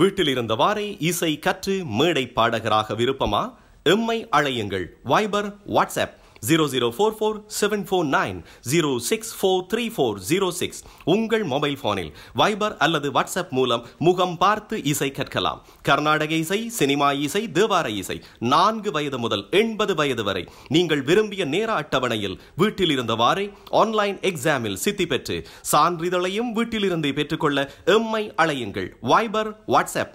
வீட்டில் இருந்தவாறே இசை கற்று மேடை பாடகராக விருப்பமா எம்மை அழையுங்கள் வைபர் வாட்ஸ்அப் 0044749064340 உங்கள் மொபைல் போனில் வைபர் அல்லது வாட்ஸ்அப் மூலம் முகம் பார்த்து இசை கற்கலாம் கர்நாடக இசை சினிமா இசை தேவார இசை நான்கு வயது முதல் எண்பது வயது வரை நீங்கள் விரும்பிய நேர அட்டவணையில் வீட்டில் இருந்தவாறே ஆன்லைன் எக்ஸாமில் சித்தி பெற்று சான்றிதழையும் வீட்டிலிருந்தே பெற்றுக்கொள்ள எம்மை அழையுங்கள் வைபர் வாட்ஸ்அப்